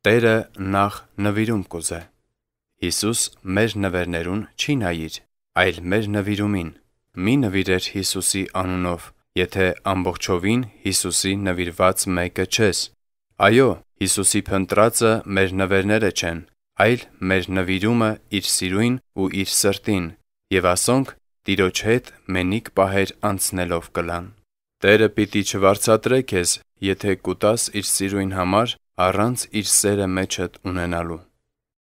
Տերը նախ նվիրում կուզե։ Հիսուս մեր նվերներուն չի նայիր, այլ մեր նվիրումին։ Մի նվիրեր Հիսուսի անունով, եթե ամբողջովին Հիսուսի նվիրված մեկը չես։ Այո, Հիսուսի փնտրածը մեր նվերները չեն, այլ մեր նվիրումը իր սիրույն ու իր սրտին, եւ ասոնք Տիրոջ հետ մենիկ պահեր անցնելով կլան։ Տերը պիտի չվարցատրե քեզ, եթե կուտաս իր սիրույն համար առանց իր սերը մեջդ ունենալու։